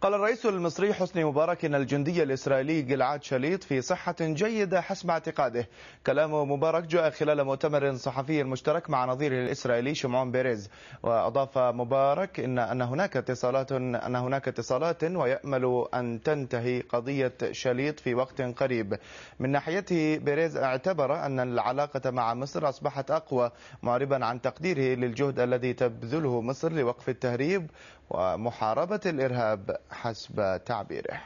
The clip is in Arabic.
قال الرئيس المصري حسني مبارك ان الجندي الاسرائيلي جلعاد شليط في صحه جيده حسب اعتقاده كلام مبارك جاء خلال مؤتمر صحفي مشترك مع نظيره الاسرائيلي شمعون بيريز واضاف مبارك ان ان هناك اتصالات ان هناك اتصالات ويامل ان تنتهي قضيه شليط في وقت قريب من ناحيته بيريز اعتبر ان العلاقه مع مصر اصبحت اقوى معربا عن تقديره للجهد الذي تبذله مصر لوقف التهريب ومحاربه الارهاب حسب تعبيره